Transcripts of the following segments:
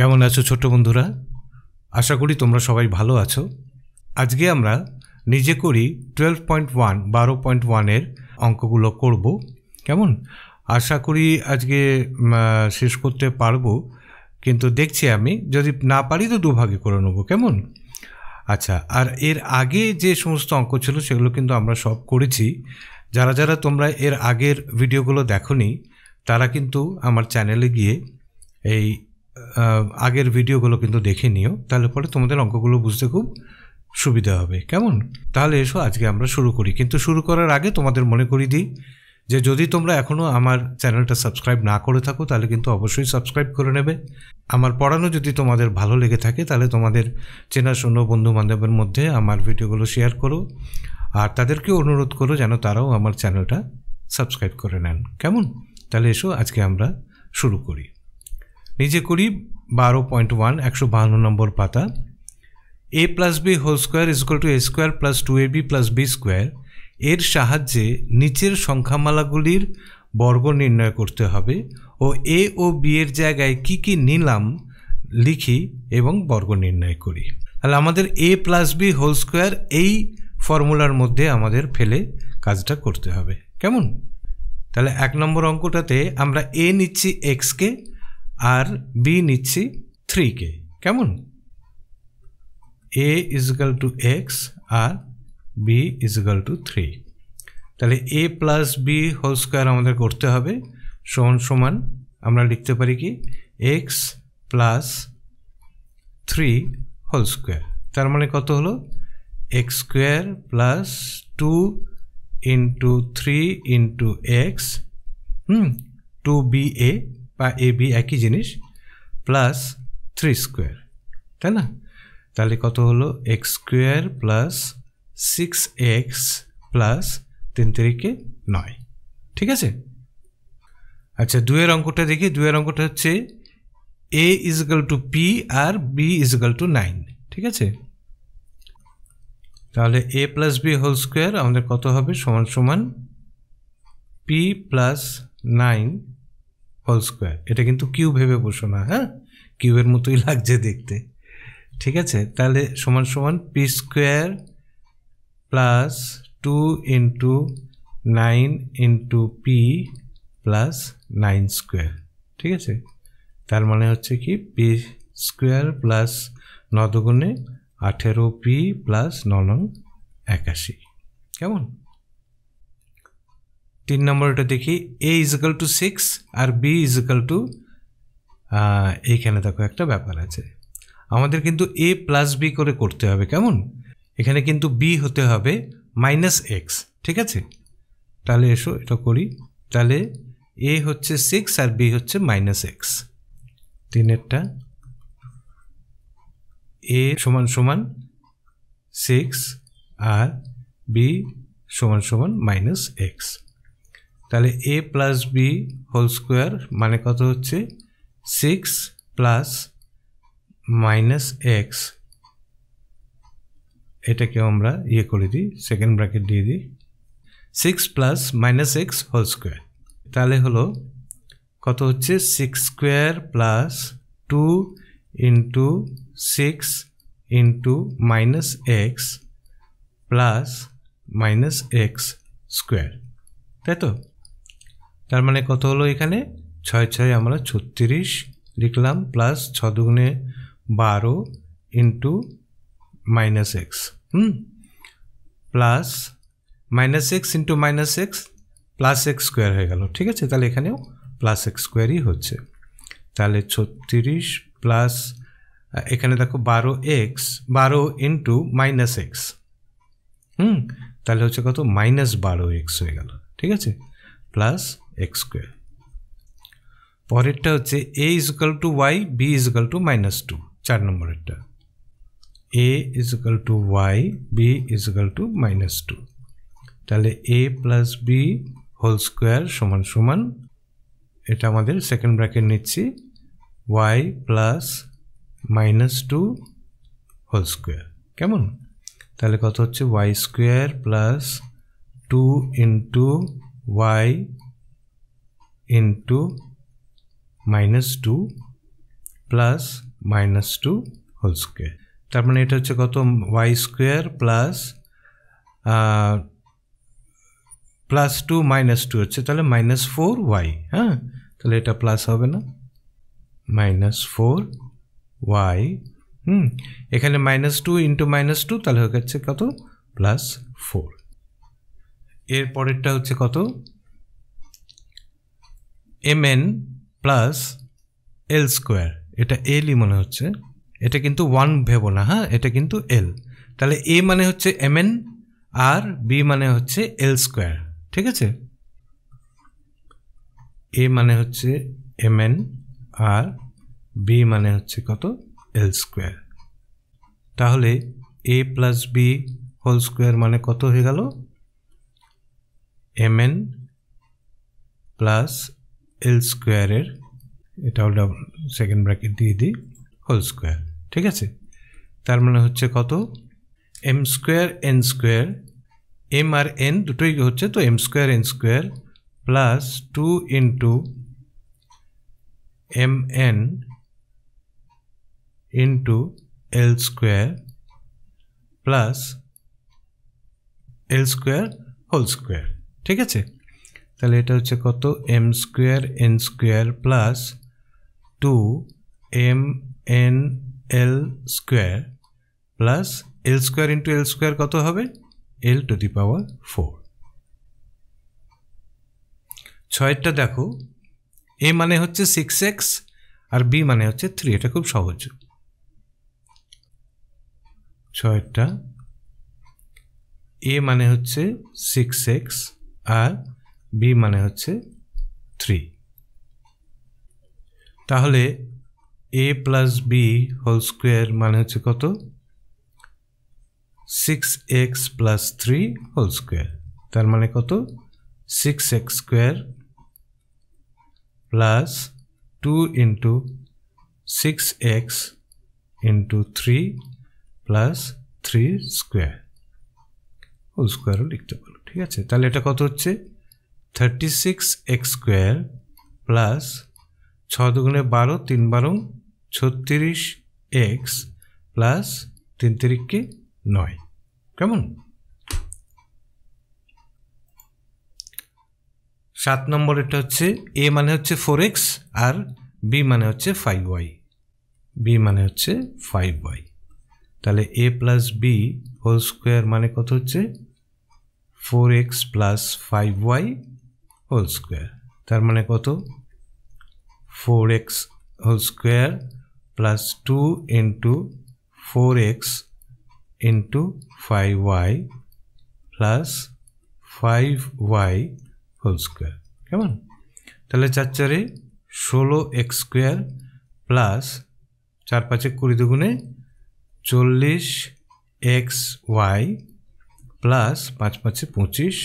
কেমন আছো ছোট বন্ধুরা আশা করি তোমরা সবাই ভালো আছো আজকে আমরা নিজে করি টুয়েলভ পয়েন্ট ওয়ান বারো পয়েন্ট ওয়ানের অঙ্কগুলো করব কেমন আশা করি আজকে শেষ করতে পারবো কিন্তু দেখছি আমি যদি না পারি তো দুভাগে করে নেবো কেমন আচ্ছা আর এর আগে যে সমস্ত অঙ্ক ছিল সেগুলো কিন্তু আমরা সব করেছি যারা যারা তোমরা এর আগের ভিডিওগুলো দেখো তারা কিন্তু আমার চ্যানেলে গিয়ে এই আগের ভিডিওগুলো কিন্তু দেখে নিও তাহলে পরে তোমাদের অঙ্কগুলো বুঝতে খুব সুবিধা হবে কেমন তাহলে এসো আজকে আমরা শুরু করি কিন্তু শুরু করার আগে তোমাদের মনে করি দিই যে যদি তোমরা এখনও আমার চ্যানেলটা সাবস্ক্রাইব না করে থাকো তাহলে কিন্তু অবশ্যই সাবস্ক্রাইব করে নেবে আমার পড়ানো যদি তোমাদের ভালো লেগে থাকে তাহলে তোমাদের শুনো বন্ধু বান্ধবের মধ্যে আমার ভিডিওগুলো শেয়ার করো আর তাদেরকেও অনুরোধ করো যেন তারাও আমার চ্যানেলটা সাবস্ক্রাইব করে নেন কেমন তাহলে এসো আজকে আমরা শুরু করি নিজে করি বারো পয়েন্ট ওয়ান একশো বাহান্ন নম্বর পাতা a plus B whole square is to a square plus two a b plus b square এর সাহায্যে নিচের সংখ্যামালাগুলির বর্গ নির্ণয় করতে হবে ও এ ও বি এর জায়গায় কি কি নিলাম লিখি এবং বর্গ নির্ণয় করি তাহলে আমাদের a plus B whole square এই ফর্মুলার মধ্যে আমাদের ফেলে কাজটা করতে হবে কেমন তাহলে এক নম্বর অঙ্কটাতে আমরা এ নিচ্ছি এক্সকে আর বি নিচ্ছি থ্রি কে কেমন এ ইজিক্যাল টু এক্স আর বি ইজিক্যাল টু থ্রি তাহলে এ প্লাস বি হোল স্কোয়ার আমাদের করতে হবে সমান সমান আমরা লিখতে পারি কি x plus three whole square তার মানে কত হলো x square plus two into three into x hmm two b a বা এ বি একই জিনিস প্লাস থ্রি স্কোয়ার তাই না তাহলে কত হলো x square plus six x plus তিন তারিখে নয় ঠিক আছে আচ্ছা দুয়ের অঙ্কটা দেখি দুয়ের অঙ্কটা হচ্ছে এ ইজগাল টু পি আর বি ইজগাল টু নাইন ঠিক আছে তাহলে এ প্লাস বি হোল স্কোয়ার আমাদের কত হবে সমান সমান p plus nine whole square এটা কিন্তু কিউ ভেবে বসো না হ্যাঁ কিউবের মতোই লাগছে দেখতে ঠিক আছে তাহলে সমান সমান p square plus two into nine into P plus nine square ঠিক আছে তার মানে হচ্ছে কি পি স্কোয়ার প্লাস নদগুণে আঠেরো পি প্লাস নন একাশি কেমন তিন নম্বরটা দেখি a is equal to six আর বি ইজ ইজিক্যাল টু এইখানে দেখো একটা ব্যাপার আছে আমাদের কিন্তু এ প্লাস বি করে করতে হবে কেমন এখানে কিন্তু বি হতে হবে মাইনাস এক্স ঠিক আছে তাহলে এসো এটা করি তাহলে এ হচ্ছে সিক্স আর বি হচ্ছে মাইনাস এক্স তিনেরটা এ সমান সমান সিক্স আর বি সমান সমান মাইনাস এক্স তাহলে এ প্লাস বি হোল স্কোয়ার মানে কত হচ্ছে সিক্স প্লাস মাইনাস এক্স এটাকেও আমরা ইয়ে করে দিই সেকেন্ড ব্র্যাকেট দিয়ে দিই six plus minus x whole square তাহলে হলো কত হচ্ছে six square plus two into six into minus x plus minus x square তাই তো তার মানে কত হলো এখানে ছয় ছয় আমরা ছত্রিশ লিখলাম প্লাস ছ দুগুণে বারো into minus x hmm plus minus x into minus x plus x square হয়ে গেল ঠিক আছে তাহলে এখানেও প্লাস এক্স স্কোয়ারই হচ্ছে তাহলে ছত্রিশ প্লাস এখানে দেখো বারো এক্স বারো ইন্টু মাইনাস এক্স হুম তাহলে হচ্ছে কত মাইনাস বারো এক্স হয়ে গেল ঠিক আছে প্লাস এক্স স্কোয়ার পরেরটা হচ্ছে a equal to y b equal to minus two চার নম্বরেরটা a equal to y b equal to minus two তাহলে এ প্লাস বি হোল স্কোয়ার সমান সমান এটা আমাদের সেকেন্ড ব্র্যাকেট নিচ্ছি y plus minus two whole square কেমন তাহলে কত হচ্ছে y square plus two into y into minus two plus minus two whole square তার মানে এটা হচ্ছে কত y square plus plus two minus two হচ্ছে তাহলে মাইনাস ফোর ওয়াই হ্যাঁ তাহলে এটা প্লাস হবে না মাইনাস ফোর ওয়াই হুম এখানে minus two into minus two তাহলে হয়ে যাচ্ছে কত প্লাস ফোর এর পরেরটা হচ্ছে কত m n plus l square এটা এলই মনে হচ্ছে এটা কিন্তু ওয়ান ভেবো না হ্যাঁ এটা কিন্তু এল তাহলে এ মানে হচ্ছে এম এন আর বি মানে হচ্ছে এল স্কোয়ার ঠিক আছে এ মানে হচ্ছে এম এন আর বি মানে হচ্ছে কত এল স্কোয়ার তাহলে এ প্লাস বি হোল স্কোয়ার মানে কত হয়ে গেল এম এন প্লাস এল স্কোয়ারের এটাও ডাবল সেকেন্ড ব্র্যাকেট দিয়ে দিই হোল স্কোয়ার ঠিক আছে তার মানে হচ্ছে কত m square n square m আর এন দুটোই হচ্ছে তো m square n square plus two into m n into l square plus l square whole square ঠিক আছে তাহলে এটা হচ্ছে কত m square n square plus two m n l square plus l square into l square কত হবে L two the power four ছয়েরটা দেখো এ মানে হচ্ছে সিক্স এক্স আর বি মানে হচ্ছে থ্রি এটা খুব সহজ ছয়েরটা এ মানে হচ্ছে সিক্স এক্স আর বি মানে হচ্ছে থ্রি তাহলে এ প্লাস বি হোল স্কোয়ার মানে হচ্ছে কত six x plus three whole square তার মানে কত six x square plus two into six x into three plus three square whole স্কোয়ারও লিখতে পারো ঠিক আছে তাহলে এটা কত হচ্ছে thirty six x square plus ছ দুগুণে বারো তিন বারো ছত্রিশ এক্স প্লাস তিন তিরিককে নয় কেমন সাত এটা হচ্ছে এ মানে হচ্ছে ফোর এক্স আর বি মানে হচ্ছে ফাইভ ওয়াই বি মানে হচ্ছে ফাইভ ওয়াই তাহলে এ প্লাস বি হোল স্কোয়ার মানে কত হচ্ছে four x plus five y whole square তার মানে কত four x whole square plus two into four x into five y plus five y whole square কেমন তাহলে চার চারে ষোলো এক্স স্কোয়ার প্লাস চার পাঁচে কুড়ি দুগুণে চল্লিশ এক্স ওয়াই প্লাস পাঁচ পাঁচে পঁচিশ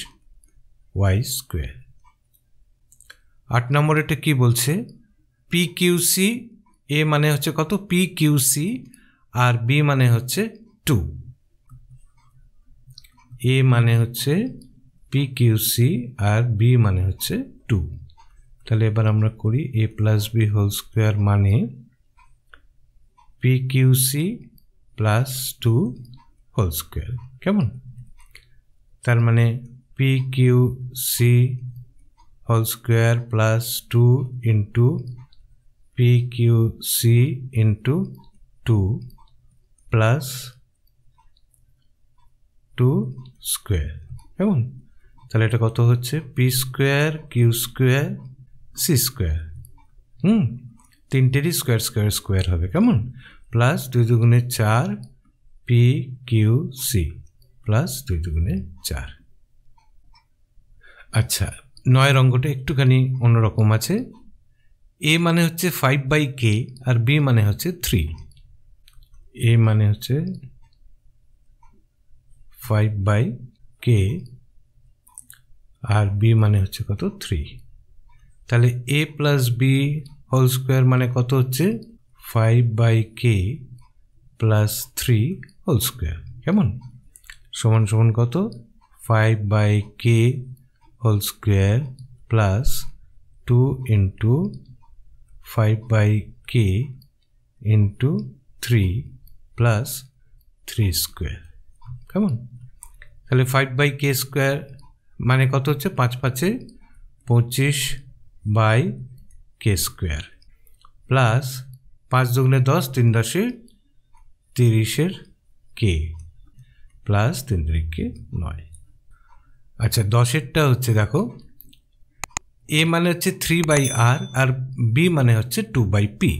ওয়াই স্কোয়ার আট নম্বর এটা কী বলছে পি কিউসি এ মানে হচ্ছে কত পি কিউসি আর বি মানে হচ্ছে টু এ মানে হচ্ছে পি কিউসি আর বি মানে হচ্ছে টু তাহলে এবার আমরা করি a plus B whole square মানে p q c plus two whole square কেমন তার মানে p q c whole square plus 2 into c into two plus two square কেমন তাহলে এটা কত হচ্ছে p square q square c square hmm তিনটেরই স্কোয়ার স্কোয়ার স্কোয়ার হবে কেমন প্লাস দুই দুগুণে চার পি কিউ সি প্লাস দুই দুগুণে চার আচ্ছা নয়ের অঙ্গটা একটুখানি অন্যরকম আছে এ মানে হচ্ছে ফাইভ বাই কে আর বি মানে হচ্ছে থ্রি এ মানে হচ্ছে ফাইভ বাই কে আর বি মানে হচ্ছে কত থ্রি তাহলে এ প্লাস বি হোল স্কোয়ার মানে কত হচ্ছে five by k plus three whole square কেমন সমান সমান কত five by k whole square plus 2 into 5 by k into 3 plus 3 square কেমন তাহলে ফাইভ বাই কে স্কোয়ার মানে কত হচ্ছে পাঁচ পাঁচে পঁচিশ বাই কে স্কোয়ার প্লাস পাঁচ দুগুণে দশ তিন দশে তিরিশের কে প্লাস তিন তারিখকে নয় আচ্ছা দশেরটা হচ্ছে দেখো এ মানে হচ্ছে থ্রি বাই আর আর বি মানে হচ্ছে টু বাই পি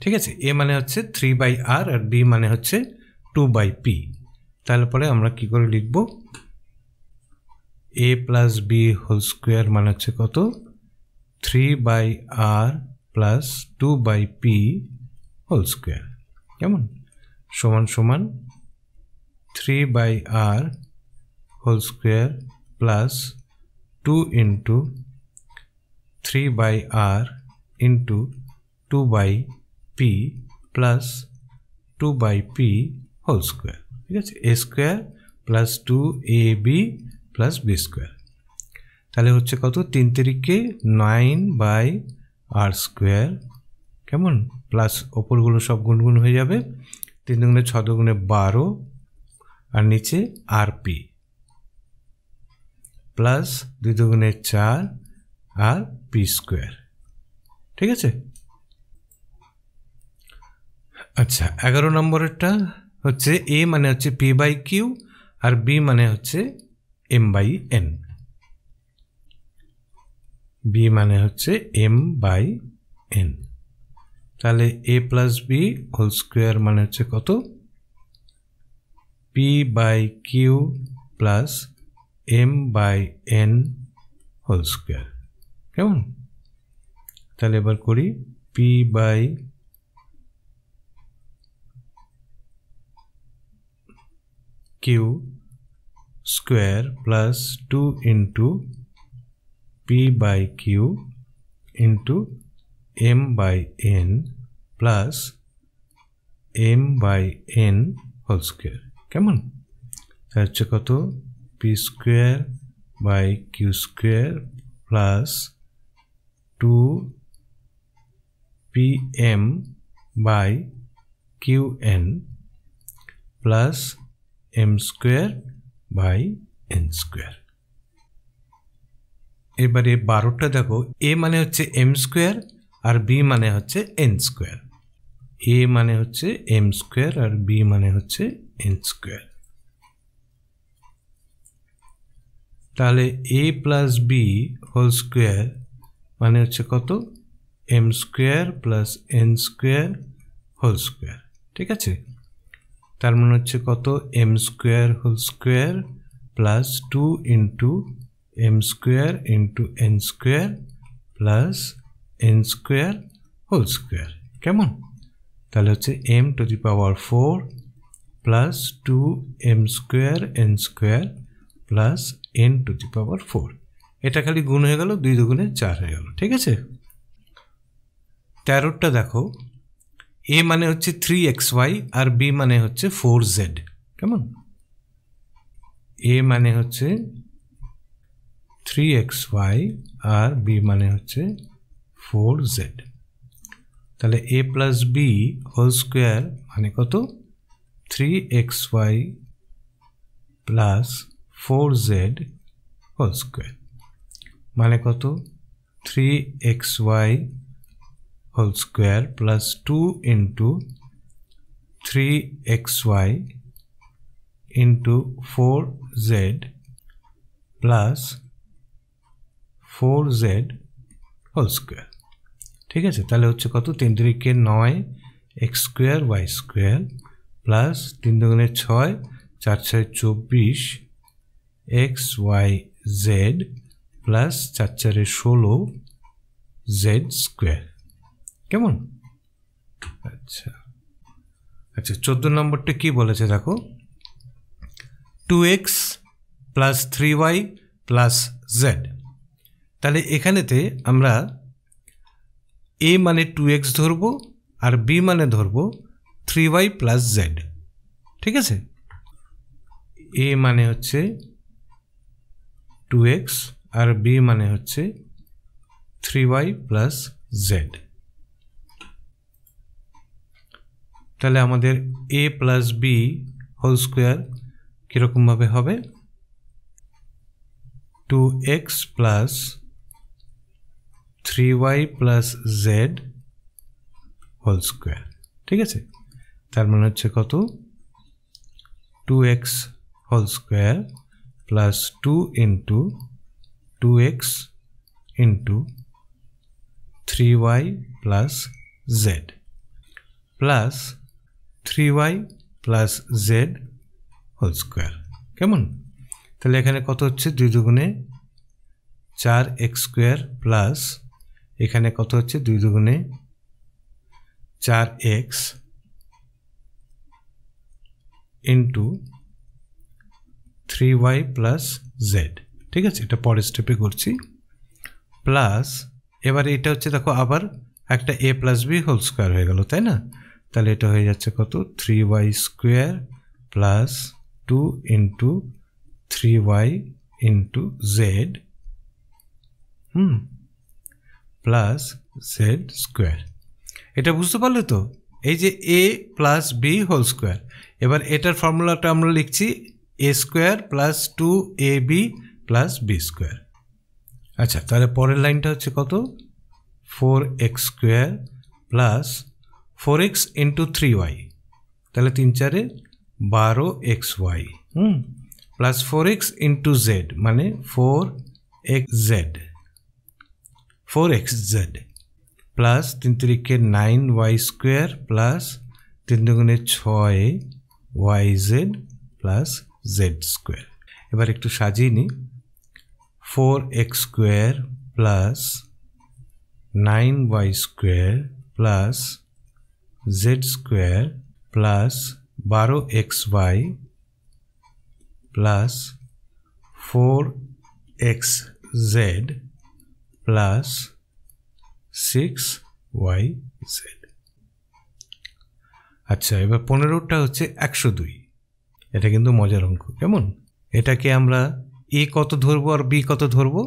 ঠিক আছে এ মানে হচ্ছে থ্রি বাই আর আর বি মানে হচ্ছে টু বাই পি তাহলে পরে আমরা কি করে লিখব a plus B whole square মানে হচ্ছে কত three by r plus two by p whole square কেমন সমান সমান three by r whole square plus 2 into 3 by r into 2 by p plus 2 by p whole square ঠিক আছে a square plus two a b plus b square তাহলে হচ্ছে কত তিন তারিখে নাইন বাই আর স্কোয়ার কেমন প্লাস ওপরগুলো সব গুণগুণ হয়ে যাবে তিন দুগুণে ছ দুগুণে বারো আর নিচে আর পি প্লাস দুই দুগুণের চার আর পি স্কোয়ার ঠিক আছে আচ্ছা এগারো নম্বরেরটা হচ্ছে এ মানে হচ্ছে পি বাই কিউ আর বি মানে হচ্ছে এম বাই এন বি মানে হচ্ছে এম বাই এন তাহলে এ প্লাস বি হোল স্কোয়ার মানে হচ্ছে কত p by q plus m by n whole square কেমন তাহলে এবার করি p by q square plus two into p by q into m by n plus m by n whole square কেমন তার হচ্ছে কত p square by q square plus 2 pm by qn plus m square by n square এবারে বারোটা দেখো এ মানে হচ্ছে M square আর B মানে হচ্ছে এন স্কোয়ার এ মানে হচ্ছে এম স্কোয়ার আর বি মানে হচ্ছে এন স্কোয়ার তাহলে এ প্লাস বি হোল স্কোয়ার মানে হচ্ছে কত m square plus n square whole square ঠিক আছে তার মানে হচ্ছে কত m square whole square plus two into m square into n square plus n square whole square কেমন তাহলে হচ্ছে m to the power four plus two m square n square plus n to the power four এটা খালি গুণ হয়ে গেল দুই দুগুণে চার হয়ে গেল ঠিক আছে তেরোটা দেখো এ মানে হচ্ছে থ্রি এক্স ওয়াই আর বি মানে হচ্ছে ফোর জেড কেমন এ মানে হচ্ছে থ্রি এক্স ওয়াই আর বি মানে হচ্ছে ফোর জেড তাহলে এ প্লাস বি হোল স্কোয়ার মানে কত three x y plus four z whole square মানে কত three x y whole square plus two into three x y into four z plus four z whole square ঠিক আছে তাহলে হচ্ছে কত তিন তিরিকে নয় x square y square plus তিন দুগুণে ছয় চার ছয় চব্বিশ এক্স ওয়াই জেড প্লাস চার চারে ষোলো জেড স্কোয়ার কেমন আচ্ছা আচ্ছা চোদ্দো নম্বরটা কি বলেছে দেখো two x plus three y plus z তাহলে এখানেতে আমরা এ মানে টু এক্স ধরবো আর বি মানে ধরবো থ্রি ওয়াই প্লাস জেড ঠিক আছে এ মানে হচ্ছে টু এক্স আর বি মানে হচ্ছে থ্রি ওয়াই প্লাস জেড তাহলে আমাদের a plus B whole square কীরকমভাবে হবে two x plus three y plus z whole square ঠিক আছে তার মানে হচ্ছে কত two x whole square plus 2 into 2x into 3y plus z plus 3y plus z whole square কেমন তাহলে এখানে কত হচ্ছে দুই দুগুণে চার এক্স স্কোয়ার প্লাস এখানে কত হচ্ছে দুই দুগুণে চার x into three y plus z ঠিক আছে এটা পরের স্টেপে করছি প্লাস এবার এটা হচ্ছে দেখো আবার একটা a plus B whole square হয়ে গেল তাই না তাহলে এটা হয়ে যাচ্ছে কত three y square plus two into three y into z hmm plus z square এটা বুঝতে পারলে তো এই যে a plus B whole square এবার এটার ফর্মুলাটা আমরা লিখছি a square plus two a b plus b square আচ্ছা তাহলে পরের লাইনটা হচ্ছে কত four x square plus four x into three y তাহলে তিন চারে বারো x y hmm plus four x into z মানে four x z four x z plus তিন তিরিকে নাইন ওয়াই স্কোয়ার প্লাস তিন দুগুণে ছয় y z plus z square এবার একটু সাজিয়ে নিই four x square plus nine y square plus z square plus বারো x y plus four x z plus six y z আচ্ছা এবার পনেরোটা হচ্ছে একশো দুই এটা কিন্তু মজার অঙ্ক কেমন এটাকে আমরা এ কত ধরবো আর বি কত ধরবো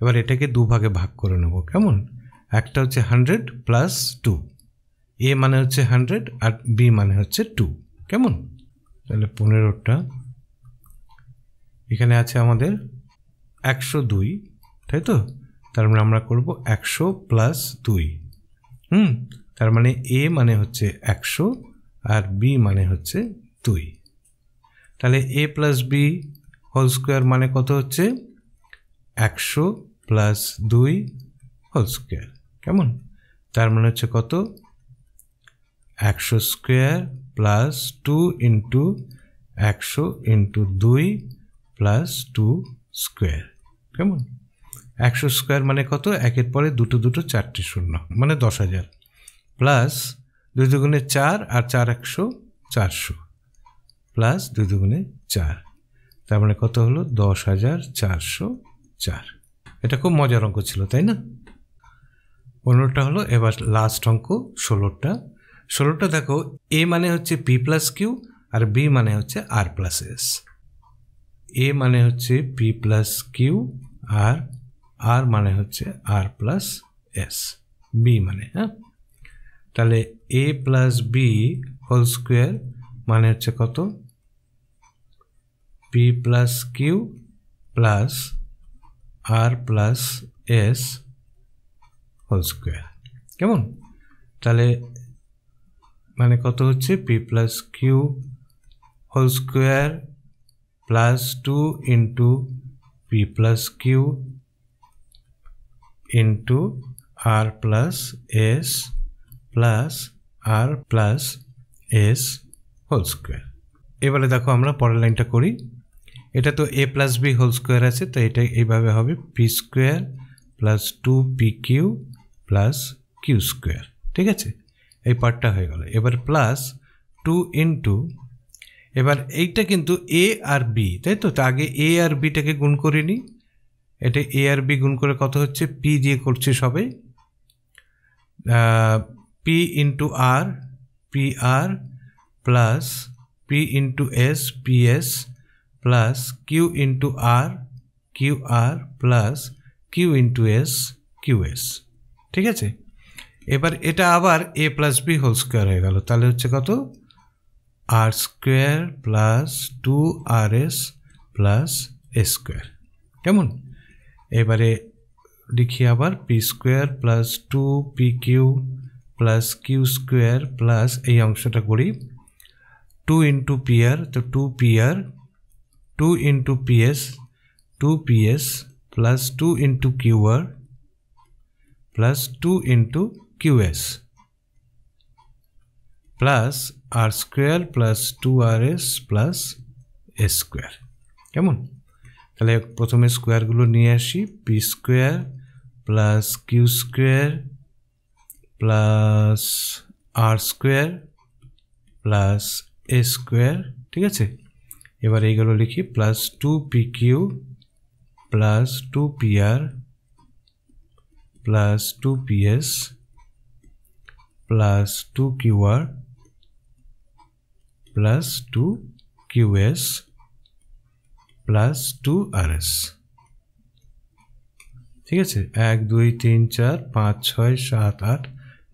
এবার এটাকে দুভাগে ভাগ করে নেব কেমন একটা হচ্ছে হান্ড্রেড প্লাস টু এ মানে হচ্ছে হান্ড্রেড আর বি মানে হচ্ছে টু কেমন তাহলে পনেরোটা এখানে আছে আমাদের একশো দুই তাই তো তার মানে আমরা করব একশো প্লাস দুই হুম তার মানে এ মানে হচ্ছে একশো আর বি মানে হচ্ছে দুই তাহলে এ প্লাস বি হোল স্কোয়ার মানে কত হচ্ছে একশো প্লাস দুই হোল স্কোয়ার কেমন তার মানে হচ্ছে কত একশো স্কোয়ার প্লাস টু ইন্টু একশো ইন্টু দুই প্লাস টু স্কোয়ার কেমন একশো স্কোয়ার মানে কত একের পরে দুটো দুটো চারটি শূন্য মানে দশ হাজার প্লাস দুই দুগুণে চার আর চার একশো চারশো প্লাস দু দুগুণে চার তার মানে কত হলো দশ হাজার চারশো চার এটা খুব মজার অঙ্ক ছিল তাই না পনেরোটা হলো এবার লাস্ট অঙ্ক ষোলোটা ষোলোটা দেখো এ মানে হচ্ছে পি প্লাস কিউ আর বি মানে হচ্ছে আর প্লাস এস এ মানে হচ্ছে পি প্লাস কিউ আর আর মানে হচ্ছে আর প্লাস এস বি মানে হ্যাঁ তাহলে এ প্লাস বি হোল স্কোয়ার মানে হচ্ছে কত P plus Q plus R plus S whole square কেমন তাহলে মানে কত হচ্ছে P plus Q whole square plus two into P plus Q into R plus S plus R plus S whole square এবারে দেখো আমরা পরের লাইনটা করি এটা তো A plus B whole square আছে তো এটা এইভাবে হবে P square plus two P Q plus Q square ঠিক আছে এই পার্টটা হয়ে গেল এবার প্লাস টু ইন্টু এবার এইটা কিন্তু এ আর বি তাই তো আগে এ আর বিটাকে গুণ করে নিই এটা এ আর বি গুণ করে কত হচ্ছে পি দিয়ে করছে সবে P into R P R plus P into S P S plus Q into R Q R plus Q into S Q S ঠিক আছে এবার এটা আবার A plus B whole square হয়ে গেল তাহলে হচ্ছে কত R square plus two R S plus A square কেমন এবারে লিখি আবার P square plus two P Q plus Q square plus এই অংশটা করি টু ইন্টু পি আর তো two P R 2 into PS 2 PS plus 2 into QR plus 2 into QS plus R square plus 2RS plus S square কেমন তাহলে প্রথমে স্কোয়ারগুলো নিয়ে আসি P square plus Q square plus R square plus A square ঠিক আছে এবার এইগুলো লিখি plus two P Q plus two P R plus two P S plus two Q R plus two Q S plus two R S ঠিক আছে এক দুই তিন চার পাঁচ ছয় সাত আট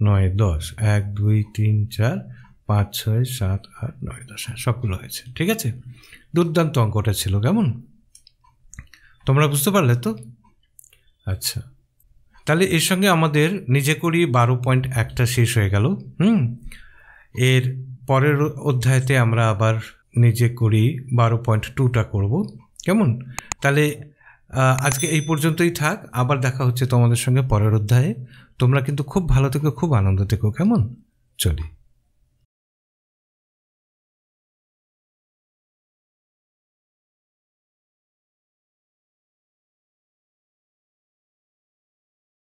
নয় দশ এক দুই তিন চার পাঁচ ছয় সাত আট নয় দশ হ্যাঁ সবগুলো হয়েছে ঠিক আছে দুর্দান্ত অঙ্কটা ছিল কেমন তোমরা বুঝতে পারলে তো আচ্ছা তাহলে এর সঙ্গে আমাদের নিজে করি বারো পয়েন্ট একটা শেষ হয়ে গেল হুম এর পরের অধ্যায়তে আমরা আবার নিজে করি বারো পয়েন্ট টুটা করব কেমন তাহলে আজকে এই পর্যন্তই থাক আবার দেখা হচ্ছে তোমাদের সঙ্গে পরের অধ্যায়ে তোমরা কিন্তু খুব ভালো থেকো খুব আনন্দ থেকো কেমন চলি